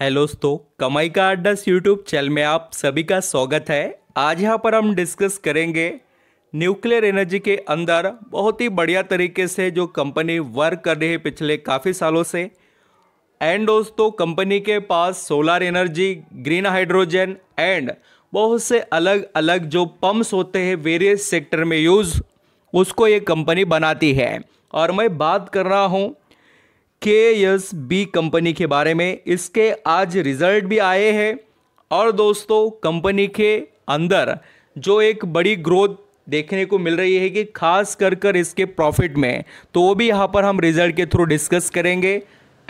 hello दोस्तों कमाई का अड्डा यूट्यूब चैनल में आप सभी का स्वागत है आज यहाँ पर हम डिस्कस करेंगे न्यूक्लियर एनर्जी के अंदर बहुत ही बढ़िया तरीके से जो कंपनी वर्क कर रही है पिछले काफ़ी सालों से एंड दोस्तों कंपनी के पास solar energy green hydrogen and बहुत से अलग अलग जो पम्प्स होते हैं वेरियस सेक्टर में यूज़ उसको ये कंपनी बनाती है और मैं बात कर रहा हूँ के एस बी कंपनी के बारे में इसके आज रिजल्ट भी आए हैं और दोस्तों कंपनी के अंदर जो एक बड़ी ग्रोथ देखने को मिल रही है कि खास कर कर इसके प्रॉफिट में तो वो भी यहाँ पर हम रिजल्ट के थ्रू डिस्कस करेंगे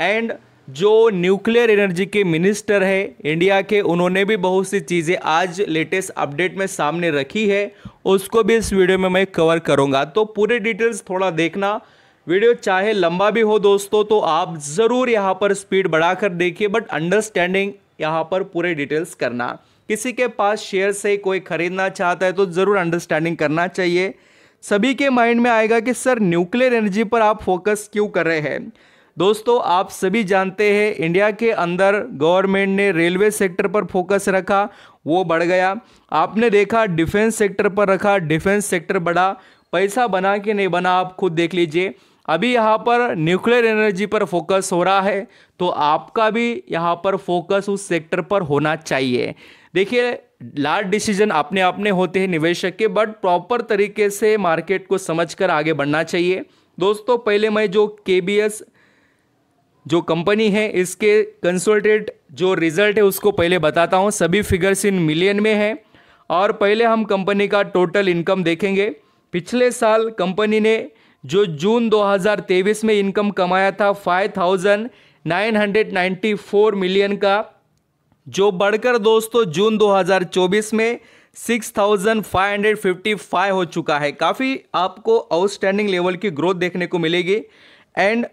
एंड जो न्यूक्लियर एनर्जी के मिनिस्टर है इंडिया के उन्होंने भी बहुत सी चीज़ें आज लेटेस्ट अपडेट में सामने रखी है उसको भी इस वीडियो में मैं कवर करूँगा तो पूरे डिटेल्स थोड़ा देखना वीडियो चाहे लंबा भी हो दोस्तों तो आप ज़रूर यहाँ पर स्पीड बढ़ाकर देखिए बट अंडरस्टैंडिंग यहाँ पर पूरे डिटेल्स करना किसी के पास शेयर से कोई खरीदना चाहता है तो ज़रूर अंडरस्टैंडिंग करना चाहिए सभी के माइंड में आएगा कि सर न्यूक्लियर एनर्जी पर आप फोकस क्यों कर रहे हैं दोस्तों आप सभी जानते हैं इंडिया के अंदर गवर्नमेंट ने रेलवे सेक्टर पर फोकस रखा वो बढ़ गया आपने देखा डिफेंस सेक्टर पर रखा डिफेंस सेक्टर बढ़ा पैसा बना के नहीं बना आप खुद देख लीजिए अभी यहाँ पर न्यूक्लियर एनर्जी पर फोकस हो रहा है तो आपका भी यहाँ पर फोकस उस सेक्टर पर होना चाहिए देखिए लार्ज डिसीजन अपने अपने होते हैं निवेशक के बट प्रॉपर तरीके से मार्केट को समझकर आगे बढ़ना चाहिए दोस्तों पहले मैं जो के जो कंपनी है इसके कंसोल्टेड जो रिजल्ट है उसको पहले बताता हूँ सभी फिगर्स इन मिलियन में है और पहले हम कंपनी का टोटल इनकम देखेंगे पिछले साल कंपनी ने जो जून 2023 में इनकम कमाया था 5,994 मिलियन का जो बढ़कर दोस्तों जून 2024 में 6,555 हो चुका है काफ़ी आपको आउटस्टैंडिंग लेवल की ग्रोथ देखने को मिलेगी एंड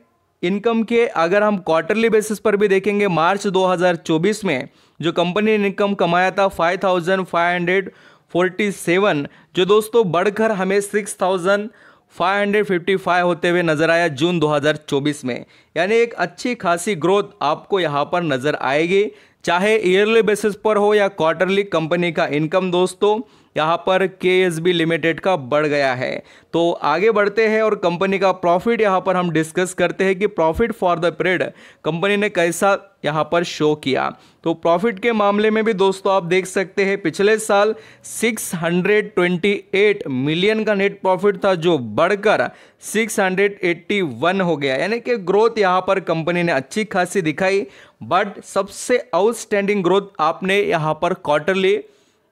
इनकम के अगर हम क्वार्टरली बेसिस पर भी देखेंगे मार्च 2024 में जो कंपनी ने इनकम कमाया था 5,547 जो दोस्तों बढ़कर हमें 6,000 555 होते हुए नज़र आया जून 2024 में यानी एक अच्छी खासी ग्रोथ आपको यहाँ पर नज़र आएगी चाहे ईयरली बेसिस पर हो या क्वार्टरली कंपनी का इनकम दोस्तों यहाँ पर के लिमिटेड का बढ़ गया है तो आगे बढ़ते हैं और कंपनी का प्रॉफिट यहाँ पर हम डिस्कस करते हैं कि profit for the period company ने कैसा यहाँ पर शो किया तो प्रॉफिट के मामले में भी दोस्तों आप देख सकते हैं पिछले साल 628 मिलियन का नेट प्रॉफिट था जो बढ़कर 681 हो गया यानी कि ग्रोथ यहाँ पर कंपनी ने अच्छी खासी दिखाई बट सबसे आउटस्टैंडिंग ग्रोथ आपने यहाँ पर क्वार्टरली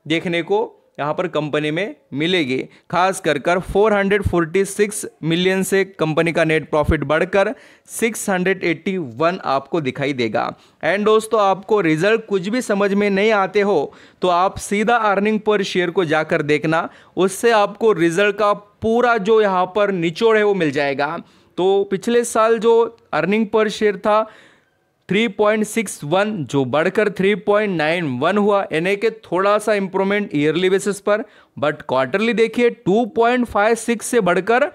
देखने को यहाँ पर कंपनी में मिलेगी खास कर कर 446 मिलियन से कंपनी का नेट प्रॉफिट बढ़कर 681 आपको दिखाई देगा एंड दोस्तों आपको रिजल्ट कुछ भी समझ में नहीं आते हो तो आप सीधा अर्निंग पर शेयर को जाकर देखना उससे आपको रिजल्ट का पूरा जो यहाँ पर निचोड़ है वो मिल जाएगा तो पिछले साल जो अर्निंग पर शेयर था 3.61 जो बढ़कर 3.91 हुआ यानी कि थोड़ा सा इंप्रूवमेंट ईयरली बेसिस पर बट क्वार्टरली देखिए 2.56 से बढ़कर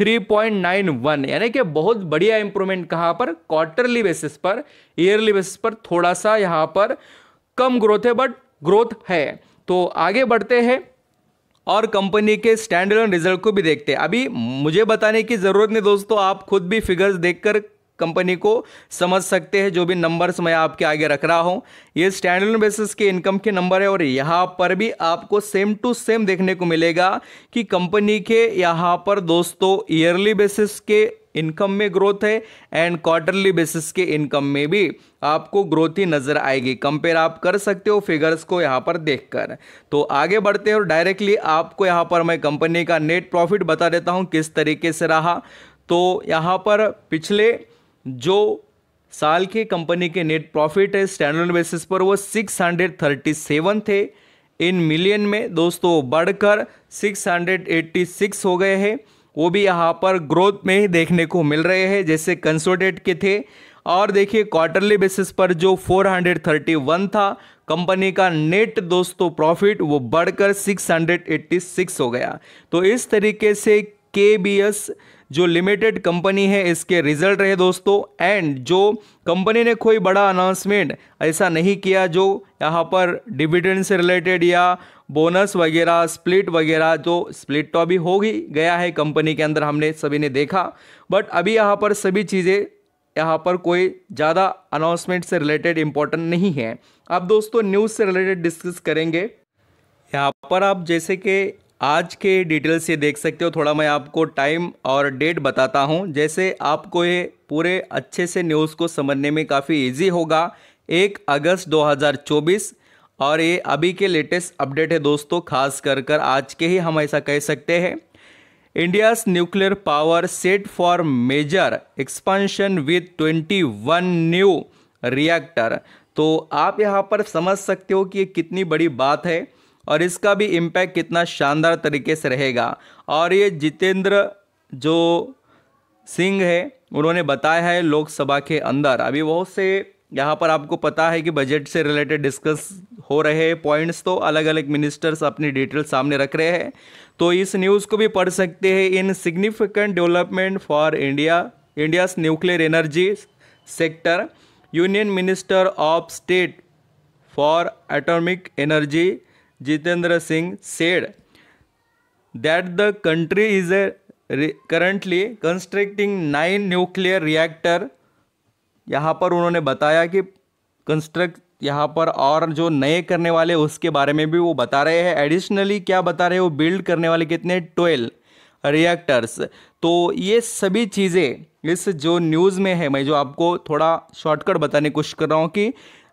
3.91 यानी कि बहुत बढ़िया इंप्रूवमेंट कहाँ पर क्वार्टरली बेसिस पर ईयरली बेसिस पर थोड़ा सा यहाँ पर कम ग्रोथ है बट ग्रोथ है तो आगे बढ़ते हैं और कंपनी के स्टैंडर्ड रिजल्ट को भी देखते हैं अभी मुझे बताने की ज़रूरत नहीं दोस्तों आप खुद भी फिगर्स देखकर कंपनी को समझ सकते हैं जो भी नंबर्स मैं आपके आगे रख रहा हूँ ये स्टैंडर्ड बेसिस के इनकम के नंबर है और यहाँ पर भी आपको सेम टू सेम देखने को मिलेगा कि कंपनी के यहाँ पर दोस्तों ईयरली बेसिस के इनकम में ग्रोथ है एंड क्वार्टरली बेसिस के इनकम में भी आपको ग्रोथ ही नज़र आएगी कंपेयर आप कर सकते हो फिगर्स को यहां पर देखकर तो आगे बढ़ते हैं और डायरेक्टली आपको यहां पर मैं कंपनी का नेट प्रॉफिट बता देता हूं किस तरीके से रहा तो यहां पर पिछले जो साल के कंपनी के नेट प्रॉफिट है स्टैंडर्ड बेसिस पर वो 637 थे इन मिलियन में दोस्तों बढ़कर 686 हो गए हैं वो भी यहाँ पर ग्रोथ में ही देखने को मिल रहे हैं जैसे कंसोडेट के थे और देखिए क्वार्टरली बेसिस पर जो 431 था कंपनी का नेट दोस्तों प्रॉफिट वो बढ़कर 686 हो गया तो इस तरीके से के बी एस जो लिमिटेड कंपनी है इसके रिजल्ट रहे दोस्तों एंड जो कंपनी ने कोई बड़ा अनाउंसमेंट ऐसा नहीं किया जो यहाँ पर डिविडेंड से रिलेटेड या बोनस वगैरह स्प्लिट वगैरह जो स्प्लिट तो अभी हो ही गया है कंपनी के अंदर हमने सभी ने देखा बट अभी यहाँ पर सभी चीज़ें यहाँ पर कोई ज़्यादा अनाउंसमेंट से रिलेटेड इम्पोर्टेंट नहीं है अब दोस्तों न्यूज़ से रिलेटेड डिस्कस करेंगे यहाँ पर आप जैसे कि आज के डिटेल्स से देख सकते हो थोड़ा मैं आपको टाइम और डेट बताता हूँ जैसे आपको ये पूरे अच्छे से न्यूज़ को समझने में काफ़ी इजी होगा एक अगस्त 2024 और ये अभी के लेटेस्ट अपडेट है दोस्तों खास कर कर आज के ही हम ऐसा कह सकते हैं India's nuclear power set for major expansion with twenty new reactor तो आप यहाँ पर समझ सकते हो कि ये कितनी बड़ी बात है और इसका भी इम्पैक्ट कितना शानदार तरीके से रहेगा और ये जितेंद्र जो सिंह है उन्होंने बताया है लोकसभा के अंदर अभी बहुत से यहाँ पर आपको पता है कि बजट से रिलेटेड डिस्कस हो रहे पॉइंट्स तो अलग अलग मिनिस्टर्स अपनी डिटेल सामने रख रहे हैं तो इस न्यूज़ को भी पढ़ सकते हैं in significant development for India India's nuclear energy sector union minister of state for atomic energy Jitendra Singh said that the country is a currently constructing nine nuclear reactor यहाँ पर उन्होंने बताया कि कंस्ट्रक्ट यहाँ पर और जो नए करने वाले उसके बारे में भी वो बता रहे हैं एडिशनली क्या बता रहे हैं वो बिल्ड करने वाले कितने ट्वेल्व रिएक्टर्स तो ये सभी चीज़ें इस जो न्यूज़ में है मैं जो आपको थोड़ा शॉर्टकट बताने की कोशिश कर रहा हूँ कि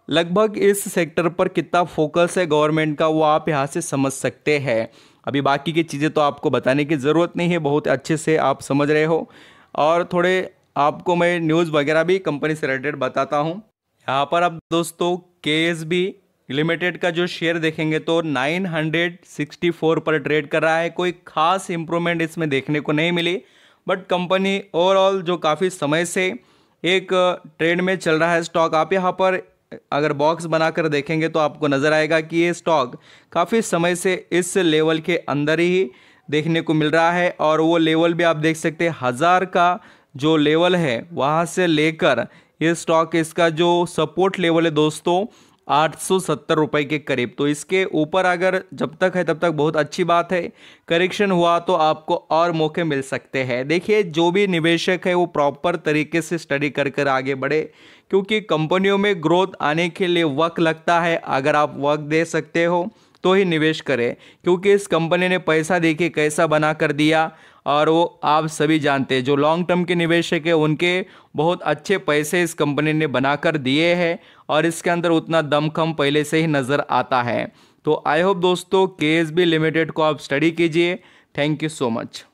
लगभग इस सेक्टर पर कितना फोकस है गवर्नमेंट का वो आप यहाँ से समझ सकते हैं अभी बाकी की चीज़ें तो आपको बताने की ज़रूरत नहीं है बहुत अच्छे से आप समझ रहे हो और थोड़े आपको मैं न्यूज़ वगैरह भी कंपनी से रिलेटेड बताता हूँ यहाँ पर आप दोस्तों के लिमिटेड का जो शेयर देखेंगे तो 964 पर ट्रेड कर रहा है कोई खास इम्प्रूवमेंट इसमें देखने को नहीं मिली बट कंपनी ओवरऑल जो काफ़ी समय से एक ट्रेड में चल रहा है स्टॉक आप यहाँ पर अगर बॉक्स बनाकर देखेंगे तो आपको नज़र आएगा कि ये स्टॉक काफ़ी समय से इस लेवल के अंदर ही देखने को मिल रहा है और वो लेवल भी आप देख सकते हैं हज़ार का जो लेवल है वहाँ से लेकर ये स्टॉक इसका जो सपोर्ट लेवल है दोस्तों 870 रुपए के करीब तो इसके ऊपर अगर जब तक है तब तक बहुत अच्छी बात है करेक्शन हुआ तो आपको और मौके मिल सकते हैं देखिए जो भी निवेशक है वो प्रॉपर तरीके से स्टडी कर कर आगे बढ़े क्योंकि कंपनियों में ग्रोथ आने के लिए वक्त लगता है अगर आप वक्त दे सकते हो तो ही निवेश करें क्योंकि इस कंपनी ने पैसा देके कैसा बना कर दिया और वो आप सभी जानते हैं जो लॉन्ग टर्म के निवेशक है उनके बहुत अच्छे पैसे इस कंपनी ने बनाकर दिए हैं और इसके अंदर उतना दमखम पहले से ही नज़र आता है तो आई होप दोस्तों के लिमिटेड को आप स्टडी कीजिए थैंक यू सो मच